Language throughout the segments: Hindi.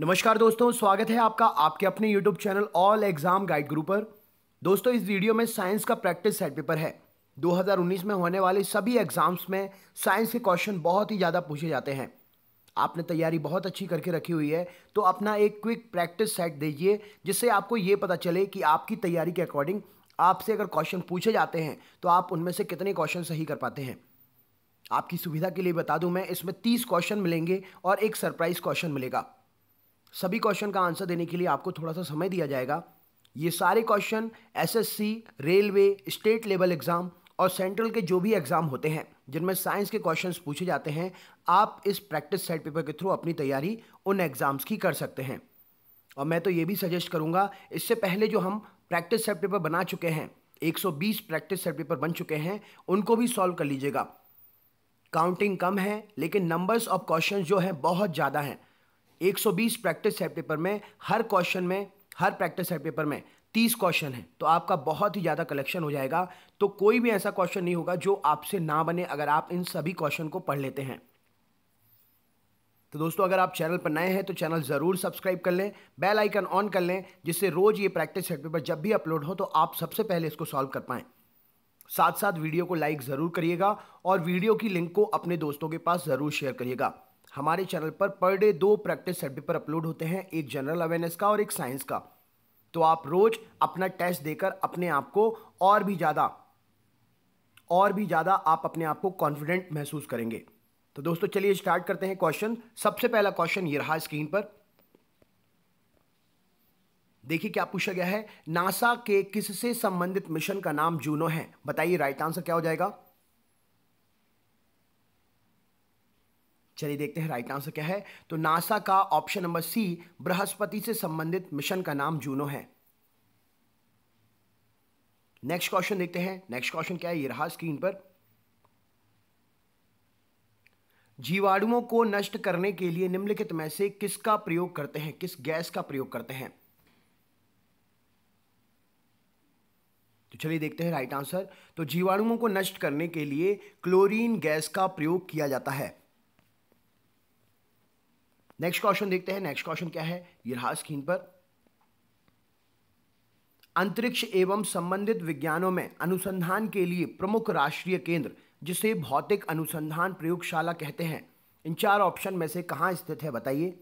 नमस्कार दोस्तों स्वागत है आपका आपके अपने YouTube channel all exam guide group पर दोस्तों इस वीडियो में साइंस का प्रैक्टिस सेट पेपर है 2019 में होने वाले सभी एग्जाम्स में साइंस के क्वेश्चन बहुत ही ज़्यादा पूछे जाते हैं आपने तैयारी बहुत अच्छी करके रखी हुई है तो अपना एक क्विक प्रैक्टिस सेट दीजिए जिससे आपको ये पता चले कि आपकी तैयारी के अकॉर्डिंग आपसे अगर क्वेश्चन पूछे जाते हैं तो आप उनमें से कितने क्वेश्चन सही कर पाते हैं आपकी सुविधा के लिए बता दूं मैं इसमें 30 क्वेश्चन मिलेंगे और एक सरप्राइज क्वेश्चन मिलेगा सभी क्वेश्चन का आंसर देने के लिए आपको थोड़ा सा समय दिया जाएगा ये सारे question SSC railway state level exam और सेंट्रल के जो भी एग्ज़ाम होते हैं जिनमें साइंस के क्वेश्चंस पूछे जाते हैं आप इस प्रैक्टिस सेट पेपर के थ्रू अपनी तैयारी उन एग्ज़ाम्स की कर सकते हैं और मैं तो ये भी सजेस्ट करूँगा इससे पहले जो हम प्रैक्टिस सेट पेपर बना चुके हैं 120 प्रैक्टिस सेट पेपर बन चुके हैं उनको भी सॉल्व कर लीजिएगा काउंटिंग कम है लेकिन नंबर्स ऑफ क्वेश्चन जो हैं बहुत ज़्यादा हैं 120 प्रैक्टिस सेट पेपर में हर क्वेश्चन में हर प्रैक्टिस सेट पेपर में तीस क्वेश्चन है तो आपका बहुत ही ज़्यादा कलेक्शन हो जाएगा तो कोई भी ऐसा क्वेश्चन नहीं होगा जो आपसे ना बने अगर आप इन सभी क्वेश्चन को पढ़ लेते हैं तो दोस्तों अगर आप चैनल पर नए हैं तो चैनल ज़रूर सब्सक्राइब कर लें बेल आइकन ऑन कर लें जिससे रोज़ ये प्रैक्टिस सेट पेपर जब भी अपलोड हो तो आप सबसे पहले इसको सॉल्व कर पाएँ साथ साथ वीडियो को लाइक ज़रूर करिएगा और वीडियो की लिंक को अपने दोस्तों के पास ज़रूर शेयर करिएगा हमारे चैनल पर पर डे दो प्रैक्टिस सेट पेपर अपलोड होते हैं एक जनरल अवेयरनेस का और एक साइंस का तो आप रोज अपना टेस्ट देकर अपने आप को और भी ज़्यादा और भी ज़्यादा आप अपने आप को कॉन्फिडेंट महसूस करेंगे तो दोस्तों चलिए स्टार्ट करते हैं क्वेश्चन सबसे पहला क्वेश्चन ये रहा स्क्रीन पर देखिए क्या पूछा गया है नासा के किससे संबंधित मिशन का नाम जूनो है बताइए राइट आंसर क्या हो जाएगा चलिए देखते हैं राइट आंसर क्या है तो नासा का ऑप्शन नंबर सी बृहस्पति से संबंधित मिशन का नाम जूनो है नेक्स्ट क्वेश्चन देखते हैं नेक्स्ट क्वेश्चन क्या है ये रहा स्क्रीन पर जीवाणुओं को नष्ट करने के लिए निम्नलिखित में से किसका प्रयोग करते हैं किस गैस का प्रयोग करते हैं तो चलिए देखते हैं राइट आंसर तो जीवाणुओं को नष्ट करने के लिए क्लोरीन गैस का प्रयोग किया जाता है नेक्स्ट क्वेश्चन देखते हैं नेक्स्ट क्वेश्चन क्या है ये रहा स्क्रीन पर अंतरिक्ष एवं संबंधित विज्ञानों में अनुसंधान के लिए प्रमुख राष्ट्रीय केंद्र जिसे भौतिक अनुसंधान प्रयोगशाला कहते हैं इन चार ऑप्शन में से कहां स्थित है बताइए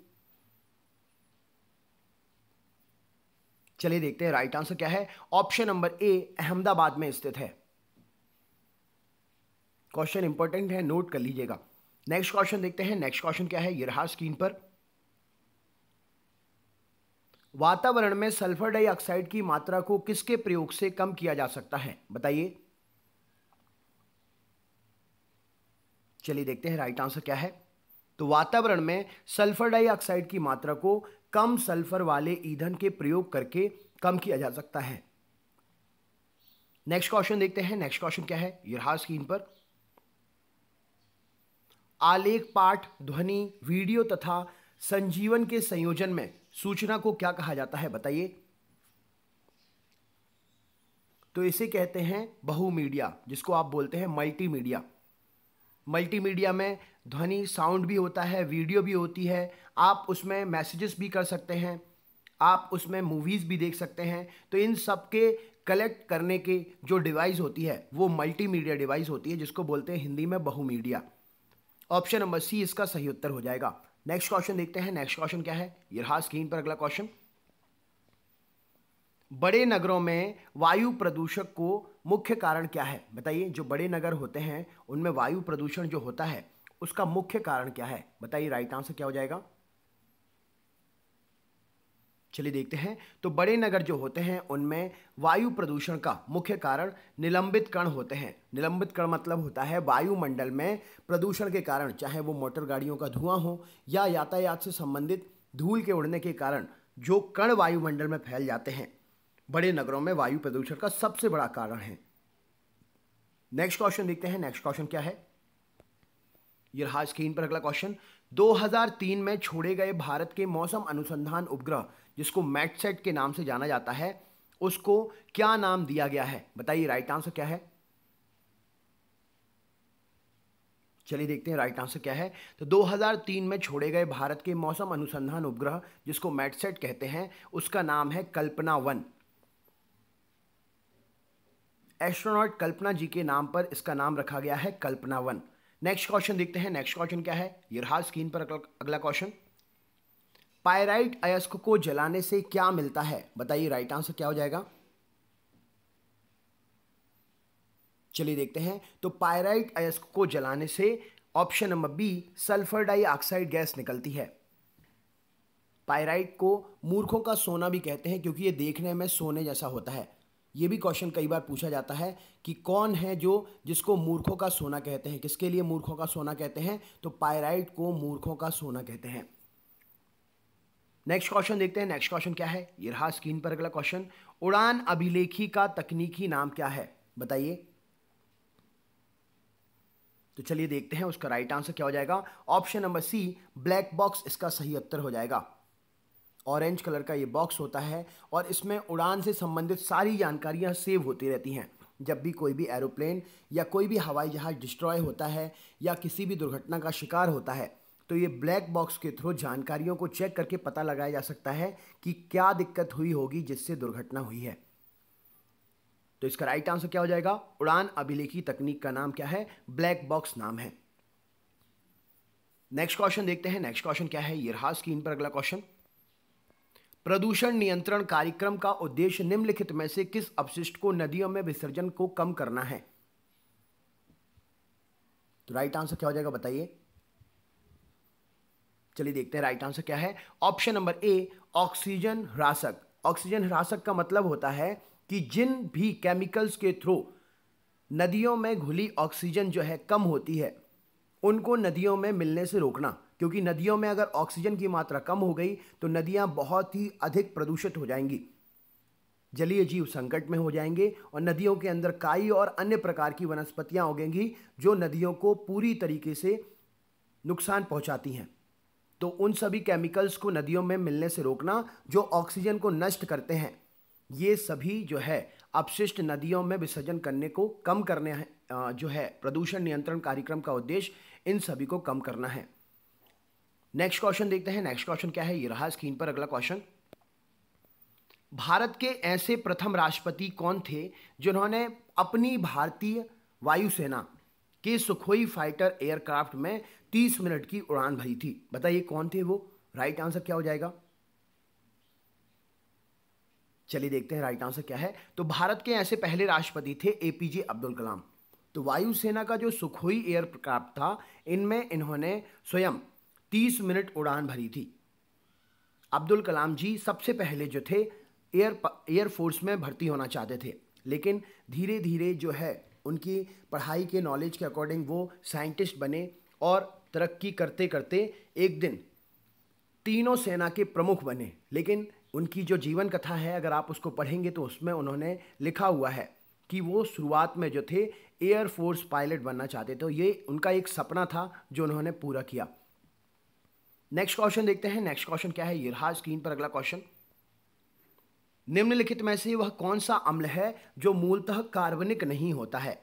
चलिए देखते हैं राइट आंसर क्या है ऑप्शन नंबर ए अहमदाबाद में स्थित है क्वेश्चन इंपॉर्टेंट है नोट कर लीजिएगा नेक्स्ट क्वेश्चन देखते हैं नेक्स्ट क्वेश्चन क्या है ये रहा स्क्रीन पर वातावरण में सल्फर डाइऑक्साइड की मात्रा को किसके प्रयोग से कम किया जा सकता है बताइए चलिए देखते हैं राइट आंसर क्या है तो वातावरण में सल्फर डाइऑक्साइड की मात्रा को कम सल्फर वाले ईंधन के प्रयोग करके कम किया जा सकता है नेक्स्ट क्वेश्चन देखते हैं नेक्स्ट क्वेश्चन क्या है यहा स्क्रीन पर आलेख पाठ ध्वनि वीडियो तथा संजीवन के संयोजन में सूचना को क्या कहा जाता है बताइए तो इसे कहते हैं बहु मीडिया जिसको आप बोलते हैं मल्टी मीडिया मल्टी मीडिया में ध्वनि साउंड भी होता है वीडियो भी होती है आप उसमें मैसेजेस भी कर सकते हैं आप उसमें मूवीज़ भी देख सकते हैं तो इन सब के कलेक्ट करने के जो डिवाइस होती है वो मल्टी मीडिया डिवाइस होती है जिसको बोलते हैं हिंदी में बहु मीडिया ऑप्शन नंबर सी इसका सही उत्तर हो जाएगा नेक्स्ट क्वेश्चन देखते हैं नेक्स्ट क्वेश्चन क्या है ये रहा स्क्रीन पर अगला क्वेश्चन बड़े नगरों में वायु प्रदूषक को मुख्य कारण क्या है बताइए जो बड़े नगर होते हैं उनमें वायु प्रदूषण जो होता है उसका मुख्य कारण क्या है बताइए राइट आंसर क्या हो जाएगा चलिए देखते हैं तो बड़े नगर जो होते हैं उनमें वायु प्रदूषण का मुख्य कारण निलंबित कण होते हैं निलंबित कण मतलब होता है वायुमंडल में प्रदूषण के कारण चाहे वो मोटर गाड़ियों का धुआं हो या यातायात से संबंधित धूल के उड़ने के कारण जो कण वायुमंडल में फैल जाते हैं बड़े नगरों में वायु प्रदूषण का सबसे बड़ा कारण है नेक्स्ट क्वेश्चन देखते हैं नेक्स्ट क्वेश्चन क्या है ये रहा स्क्रीन पर अगला क्वेश्चन 2003 में छोड़े गए भारत के मौसम अनुसंधान उपग्रह जिसको मैटसेट के नाम से जाना जाता है उसको क्या नाम दिया गया है बताइए राइट आंसर क्या है चलिए देखते हैं राइट आंसर क्या है तो 2003 में छोड़े गए भारत के मौसम अनुसंधान उपग्रह जिसको मैटसेट कहते हैं उसका नाम है कल्पना वन एस्ट्रोनॉट कल्पना जी के नाम पर इसका नाम रखा गया है कल्पना वन नेक्स्ट क्वेश्चन देखते हैं नेक्स्ट क्वेश्चन क्या है ये रहा स्क्रीन पर अगला क्वेश्चन पायराइट अयस्क को जलाने से क्या मिलता है बताइए राइट आंसर क्या हो जाएगा चलिए देखते हैं तो पायराइट अयस्क को जलाने से option number B sulphur dioxide gas निकलती है पायराइट को मूर्खों का सोना भी कहते हैं क्योंकि ये देखने में सोने जैसा होता है ये भी क्वेश्चन कई बार पूछा जाता है कि कौन है जो जिसको मूर्खों का सोना कहते हैं किसके लिए मूर्खों का सोना कहते हैं तो पायराइट को मूर्खों का सोना कहते हैं नेक्स्ट क्वेश्चन देखते हैं नेक्स्ट क्वेश्चन क्या है ये रहा स्क्रीन पर अगला क्वेश्चन उड़ान अभिलेखी का तकनीकी नाम क्या है बताइए तो चलिए देखते हैं उसका राइट आंसर क्या हो जाएगा option number C black box इसका सही उत्तर हो जाएगा ऑरेंज कलर का ये बॉक्स होता है और इसमें उड़ान से संबंधित सारी जानकारियाँ सेव होती रहती हैं जब भी कोई भी एरोप्लेन या कोई भी हवाई जहाज़ डिस्ट्रॉय होता है या किसी भी दुर्घटना का शिकार होता है तो ये ब्लैक बॉक्स के थ्रू जानकारियों को चेक करके पता लगाया जा सकता है कि क्या दिक्कत हुई होगी जिससे दुर्घटना हुई है तो इसका राइट आंसर क्या हो जाएगा उड़ान अभिलेखी तकनीक का नाम क्या है ब्लैक बॉक्स नाम है नेक्स्ट क्वेश्चन देखते हैं नेक्स्ट क्वेश्चन क्या है ये स्क्रीन पर अगला क्वेश्चन प्रदूषण नियंत्रण कार्यक्रम का उद्देश्य निम्नलिखित में से किस अपशिष्ट को नदियों में विसर्जन को कम करना है तो राइट आंसर क्या हो जाएगा बताइए चलिए देखते हैं राइट आंसर क्या है ऑप्शन नंबर ए ऑक्सीजन ह्रासक ऑक्सीजन ह्रासक का मतलब होता है कि जिन भी केमिकल्स के थ्रू नदियों में घुली ऑक्सीजन जो है कम होती है उनको नदियों में मिलने से रोकना क्योंकि नदियों में अगर ऑक्सीजन की मात्रा कम हो गई तो नदियाँ बहुत ही अधिक प्रदूषित हो जाएंगी जलीय जीव संकट में हो जाएंगे और नदियों के अंदर काई और अन्य प्रकार की वनस्पतियाँ उगेंगी जो नदियों को पूरी तरीके से नुकसान पहुँचाती हैं तो उन सभी केमिकल्स को नदियों में मिलने से रोकना जो ऑक्सीजन को नष्ट करते हैं ये सभी जो है अपशिष्ट नदियों में विसर्जन करने को कम करने हैं जो है प्रदूषण नियंत्रण कार्यक्रम का उद्देश्य इन सभी को कम करना है नेक्स्ट क्वेश्चन देखते हैं नेक्स्ट क्वेश्चन क्या है ये रहा स्क्रीन पर अगला क्वेश्चन भारत के ऐसे प्रथम राष्ट्रपति कौन थे जिन्होंने अपनी भारतीय वायुसेना के सुखोई फाइटर एयरक्राफ्ट में 30 मिनट की उड़ान भरी थी बताइए कौन थे वो राइट आंसर क्या हो जाएगा चलिए देखते हैं राइट आंसर क्या है तो भारत के ऐसे पहले राष्ट्रपति थे एपीजे अब्दुल कलाम तो वायुसेना का जो सुखोई एयरक्राफ्ट था इनमें इन्होंने स्वयं तीस मिनट उड़ान भरी थी अब्दुल कलाम जी सबसे पहले जो थे एयर एयरफोर्स में भर्ती होना चाहते थे लेकिन धीरे धीरे जो है उनकी पढ़ाई के नॉलेज के अकॉर्डिंग वो साइंटिस्ट बने और तरक्की करते करते एक दिन तीनों सेना के प्रमुख बने लेकिन उनकी जो जीवन कथा है अगर आप उसको पढ़ेंगे तो उसमें उन्होंने लिखा हुआ है कि वो शुरुआत में जो थे एयरफोर्स पायलट बनना चाहते थे तो ये उनका एक सपना था जो उन्होंने पूरा किया नेक्स्ट क्वेश्चन देखते हैं नेक्स्ट क्वेश्चन क्या है ये रहा स्क्रीन पर अगला क्वेश्चन निम्नलिखित में से वह कौन सा अम्ल है जो मूलतः कार्बनिक नहीं होता है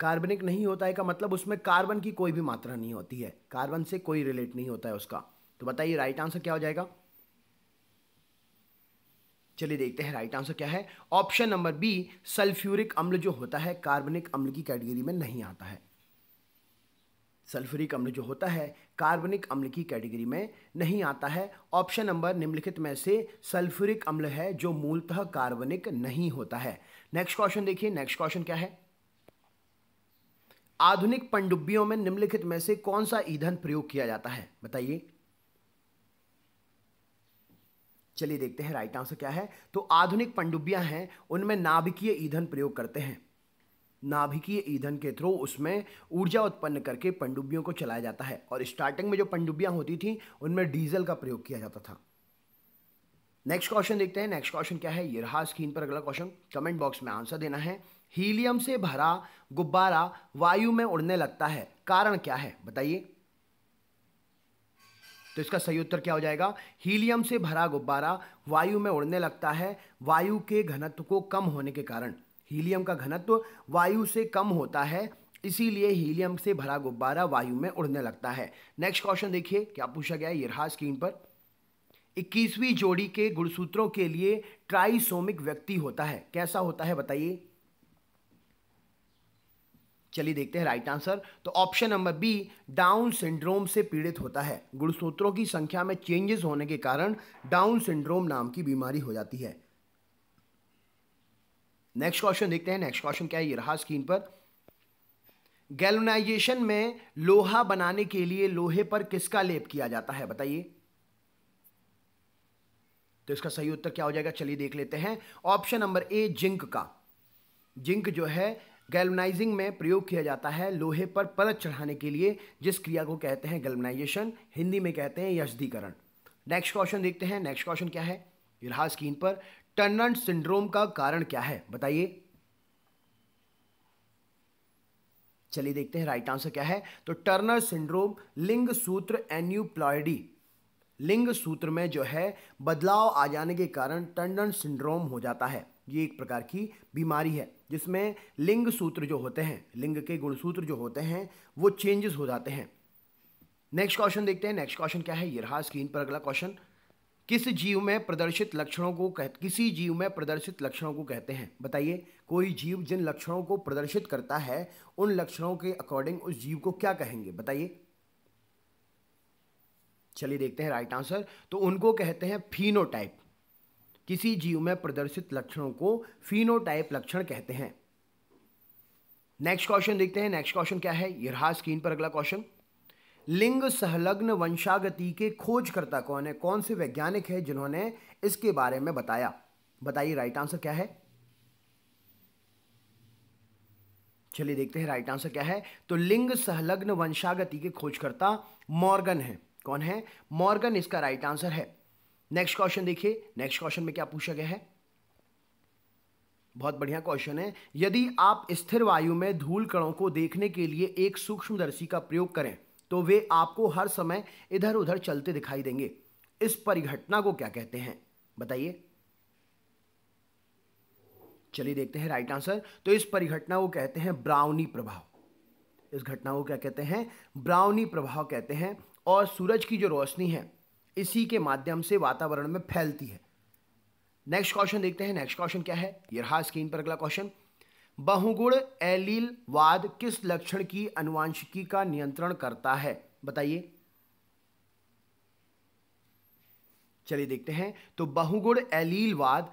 कार्बनिक नहीं होता है का मतलब उसमें कार्बन की कोई भी मात्रा नहीं होती है कार्बन से कोई रिलेट नहीं होता है उसका तो बताइए राइट आंसर क्या हो जाएगा चलिए देखते हैं राइट आंसर क्या है ऑप्शन नंबर बी सल्फ्यूरिक अम्ल जो होता है कार्बनिक अम्ल की कैटेगरी में नहीं आता है सल्फरिक अम्ल जो होता है कार्बनिक अम्ल की कैटेगरी में नहीं आता है ऑप्शन नंबर निम्नलिखित में से सल्फरिक अम्ल है जो मूलतः कार्बनिक नहीं होता है नेक्स्ट क्वेश्चन देखिए नेक्स्ट क्वेश्चन क्या है आधुनिक पंडुब्बियों में निम्नलिखित में से कौन सा ईंधन प्रयोग किया जाता है बताइए चलिए देखते हैं राइट आंसर क्या है तो आधुनिक पंडुब्बियां हैं उनमें नाभिकीय ईंधन प्रयोग करते हैं नाभिकीय ईंधन के थ्रू उसमें ऊर्जा उत्पन्न करके पनडुब्बियों को चलाया जाता है और स्टार्टिंग में जो पनडुब्बियाँ होती थी उनमें डीजल का प्रयोग किया जाता था नेक्स्ट क्वेश्चन देखते हैं नेक्स्ट क्वेश्चन क्या है ये रहा स्क्रीन पर अगला क्वेश्चन कमेंट बॉक्स में आंसर देना है हीलियम से भरा गुब्बारा वायु में उड़ने लगता है कारण क्या है बताइए तो इसका सही उत्तर क्या हो जाएगा हीलियम से भरा गुब्बारा वायु में उड़ने लगता है वायु के घनत्व को कम होने के कारण हीलियम का घनत्व वायु से कम होता है इसीलिए हीलियम से भरा गुब्बारा वायु में उड़ने लगता है नेक्स्ट क्वेश्चन देखिए क्या पूछा गया ये रहा स्क्रीन पर इक्कीसवीं जोड़ी के गुणसूत्रों के लिए ट्राइसोमिक व्यक्ति होता है कैसा होता है बताइए चलिए देखते हैं राइट आंसर तो option number B Down syndrome से पीड़ित होता है गुणसूत्रों की संख्या में चेंजेस होने के कारण डाउन सिंड्रोम नाम की बीमारी हो जाती है नेक्स्ट क्वेश्चन देखते हैं नेक्स्ट क्वेश्चन क्या है ये रहा स्क्रीन पर गैलोनाइजेशन में लोहा बनाने के लिए लोहे पर किसका लेप किया जाता है बताइए तो इसका सही उत्तर क्या हो जाएगा चलिए देख लेते हैं ऑप्शन नंबर ए जिंक का जिंक जो है गैल्वनाइजिंग में प्रयोग किया जाता है लोहे पर परत चढ़ाने के लिए जिस क्रिया को कहते हैं गैल्वनाइजेशन हिंदी में कहते हैं यशदीकरण नेक्स्ट क्वेश्चन देखते हैं नेक्स्ट क्वेश्चन क्या है रहा स्क्रीन पर टर्नन सिंड्रोम का कारण क्या है बताइए चलिए देखते हैं राइट आंसर क्या है तो टर्नर सिंड्रोम लिंग सूत्र एन्यूप्लॉयडी लिंग सूत्र में जो है बदलाव आ जाने के कारण टंडन सिंड्रोम हो जाता है ये एक प्रकार की बीमारी है जिसमें लिंग सूत्र जो होते हैं लिंग के गुणसूत्र जो होते हैं वो चेंजेस हो जाते हैं नेक्स्ट क्वेश्चन देखते हैं नेक्स्ट क्वेश्चन क्या है ये रहा स्क्रीन पर अगला क्वेश्चन किस जीव में प्रदर्शित लक्षणों को कह किसी जीव में प्रदर्शित लक्षणों को कहते हैं बताइए कोई जीव जिन लक्षणों को प्रदर्शित करता है उन लक्षणों के अकॉर्डिंग उस जीव को क्या कहेंगे बताइए चलिए देखते हैं राइट आंसर तो उनको कहते हैं फीनोटाइप किसी जीव में प्रदर्शित लक्षणों को फीनोटाइप लक्षण कहते हैं नेक्स्ट क्वेश्चन देखते हैं नेक्स्ट क्वेश्चन क्या है यह स्क्रीन पर अगला क्वेश्चन लिंग सहलग्न वंशागति के खोजकर्ता कौन है कौन से वैज्ञानिक है जिन्होंने इसके बारे में बताया बताइए राइट आंसर क्या है चलिए देखते हैं राइट आंसर क्या है तो लिंग सहलग्न वंशागति के खोजकर्ता मॉर्गन है कौन है मॉर्गन इसका राइट आंसर है नेक्स्ट क्वेश्चन देखिए नेक्स्ट क्वेश्चन में क्या पूछा गया है बहुत बढ़िया क्वेश्चन है यदि आप स्थिर वायु में धूल कणों को देखने के लिए एक सूक्ष्मदर्शी का प्रयोग करें तो वे आपको हर समय इधर उधर चलते दिखाई देंगे इस परिघटना को क्या कहते हैं बताइए चलिए देखते हैं राइट आंसर तो इस परिघटना को कहते हैं ब्राउनी प्रभाव इस घटना को क्या कहते हैं ब्राउनी प्रभाव कहते हैं और सूरज की जो रोशनी है इसी के माध्यम से वातावरण में फैलती है नेक्स्ट क्वेश्चन देखते हैं नेक्स्ट क्वेश्चन क्या है ये रहा स्क्रीन पर अगला क्वेश्चन बहुगुण एलील वाद किस लक्षण की अनुवांशिकी का नियंत्रण करता है बताइए चलिए देखते हैं तो बहुगुण एलीलवाद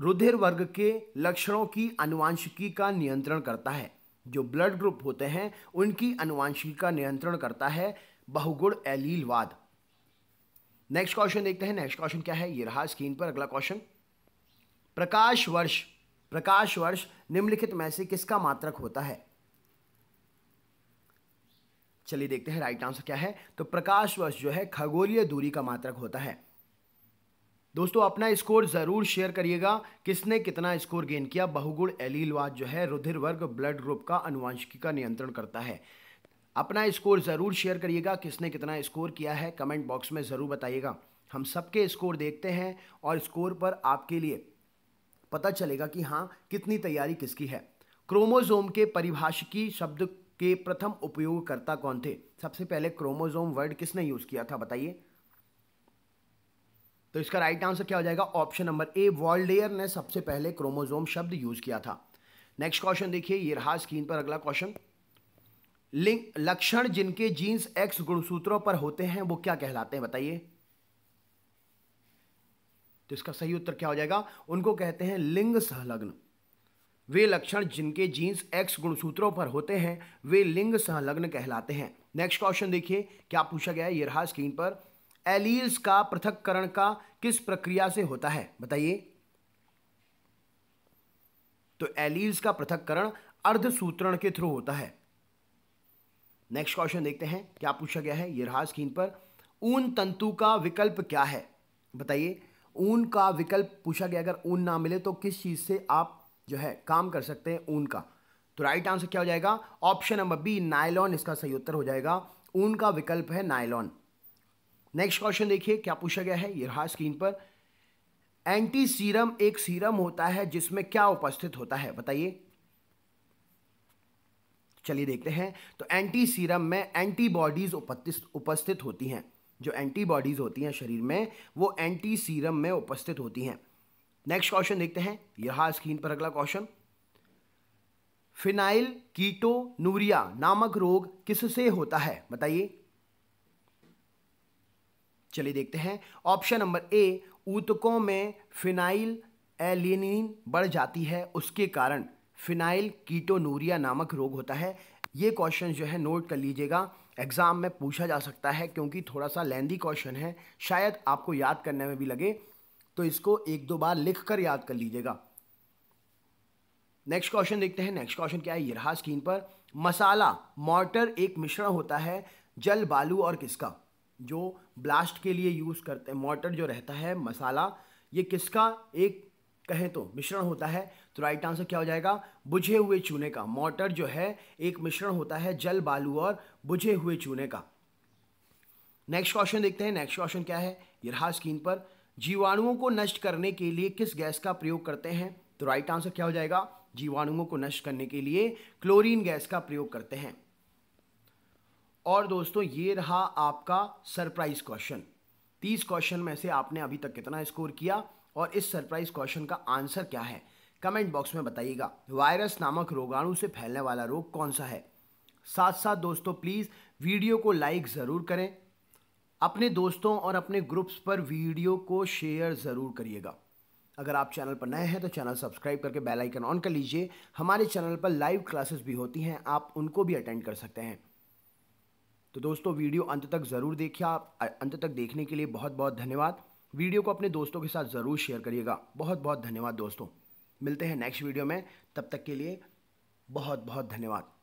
रुधिर वर्ग के लक्षणों की अनुवांशिकी का नियंत्रण करता है जो ब्लड ग्रुप होते हैं उनकी अनुवांशिकी का नियंत्रण करता है बहुगुण वाद नेक्स्ट क्वेश्चन देखते हैं नेक्स्ट क्वेश्चन क्या है यह रहा स्क्रीन पर अगला क्वेश्चन प्रकाश वर्ष प्रकाश वर्ष निम्नलिखित में से किसका मात्रक होता है चलिए देखते हैं राइट आंसर क्या है तो प्रकाश वर्ष जो है खगोलीय दूरी का मात्रक होता है दोस्तों अपना स्कोर ज़रूर शेयर करिएगा किसने कितना स्कोर गेन किया बहुगुण एलीलवाद जो है रुधिर वर्ग ब्लड ग्रुप का अनुवांशिकी का नियंत्रण करता है अपना स्कोर ज़रूर शेयर करिएगा किसने कितना स्कोर किया है कमेंट बॉक्स में ज़रूर बताइएगा हम सबके स्कोर देखते हैं और स्कोर पर आपके लिए पता चलेगा कि हाँ कितनी तैयारी किसकी है क्रोमोजोम के परिभाषिकी शब्द के प्रथम उपयोगकर्ता कौन थे सबसे पहले क्रोमोजोम वर्ड किसने यूज किया था बताइए तो इसका राइट आंसर क्या हो जाएगा ऑप्शन नंबर ए वॉल्डेयर ने सबसे पहले क्रोमोजोम शब्द यूज किया था नेक्स्ट क्वेश्चन देखिए ये रहा स्क्रीन पर अगला क्वेश्चन लिंग लक्षण जिनके जीन्स एक्स गुणसूत्रों पर होते हैं वो क्या कहलाते हैं बताइए तो इसका सही उत्तर क्या हो जाएगा उनको कहते हैं लिंग सहलग्न वे लक्षण जिनके जीन्स एक्स गुणसूत्रों पर होते हैं वे लिंग सहलग्न कहलाते हैं नेक्स्ट क्वेश्चन देखिए क्या पूछा गया है ये रहा स्क्रीन पर एलील्स का पृथककरण का किस प्रक्रिया से होता है बताइए तो एलील्स का पृथककरण अर्धसूत्रण के थ्रू होता है नेक्स्ट क्वेश्चन देखते हैं क्या पूछा गया है ये रहा स्क्रीन पर ऊन तंतु का विकल्प क्या है बताइए ऊन का विकल्प पूछा गया अगर ऊन ना मिले तो किस चीज़ से आप जो है काम कर सकते हैं ऊन का तो राइट आंसर क्या हो जाएगा ऑप्शन नंबर बी नायलॉन इसका सही उत्तर हो जाएगा ऊन का विकल्प है नायलॉन नेक्स्ट क्वेश्चन देखिए क्या पूछा गया है ये रहा स्क्रीन पर एंटी सीरम एक सीरम होता है जिसमें क्या उपस्थित होता है बताइए चलिए देखते हैं तो एंटी सीरम में एंटीबॉडीज उपस्थित होती हैं जो एंटीबॉडीज़ होती हैं शरीर में वो एंटी सीरम में उपस्थित होती हैं नेक्स्ट क्वेश्चन देखते हैं यहां स्क्रीन पर अगला क्वेश्चन फिनाइल कीटो नूरिया नामक रोग किससे होता है बताइए चलिए देखते हैं ऑप्शन नंबर ए ऊतकों में फिनाइल एलिनिन बढ़ जाती है उसके कारण फिनाइल कीटोनूरिया नामक रोग होता है ये क्वेश्चन जो है नोट कर लीजिएगा एग्ज़ाम में पूछा जा सकता है क्योंकि थोड़ा सा लेंदी क्वेश्चन है शायद आपको याद करने में भी लगे तो इसको एक दो बार लिख कर याद कर लीजिएगा नेक्स्ट क्वेश्चन देखते हैं नेक्स्ट क्वेश्चन क्या है यहा स्क्रीन पर मसाला मॉर्टर एक मिश्रण होता है जल बालू और किसका जो ब्लास्ट के लिए यूज़ करते हैं मॉर्टर जो रहता है मसाला ये किसका एक कहें तो मिश्रण होता है तो राइट आंसर क्या हो जाएगा बुझे हुए चूने का मोटर जो है एक मिश्रण होता है जल बालू और बुझे हुए चूने का नेक्स्ट क्वेश्चन देखते हैं नेक्स्ट क्वेश्चन क्या है ये रहा स्क्रीन पर जीवाणुओं को नष्ट करने के लिए किस गैस का प्रयोग करते हैं तो राइट आंसर क्या हो जाएगा जीवाणुओं को नष्ट करने के लिए क्लोरीन गैस का प्रयोग करते हैं और दोस्तों ये रहा आपका सरप्राइज क्वेश्चन तीस क्वेश्चन में से आपने अभी तक कितना स्कोर किया और इस सरप्राइज क्वेश्चन का आंसर क्या है कमेंट बॉक्स में बताइएगा वायरस नामक रोगाणु से फैलने वाला रोग कौन सा है साथ साथ दोस्तों प्लीज़ वीडियो को लाइक ज़रूर करें अपने दोस्तों और अपने ग्रुप्स पर वीडियो को शेयर ज़रूर करिएगा अगर आप चैनल पर नए हैं तो चैनल सब्सक्राइब करके बेल आइकन ऑन कर लीजिए हमारे चैनल पर लाइव क्लासेस भी होती हैं आप उनको भी अटेंड कर सकते हैं तो दोस्तों वीडियो अंत तक ज़रूर देखिए आप अंत तक देखने के लिए बहुत बहुत धन्यवाद वीडियो को अपने दोस्तों के साथ ज़रूर शेयर करिएगा बहुत बहुत धन्यवाद दोस्तों मिलते हैं नेक्स्ट वीडियो में तब तक के लिए बहुत बहुत धन्यवाद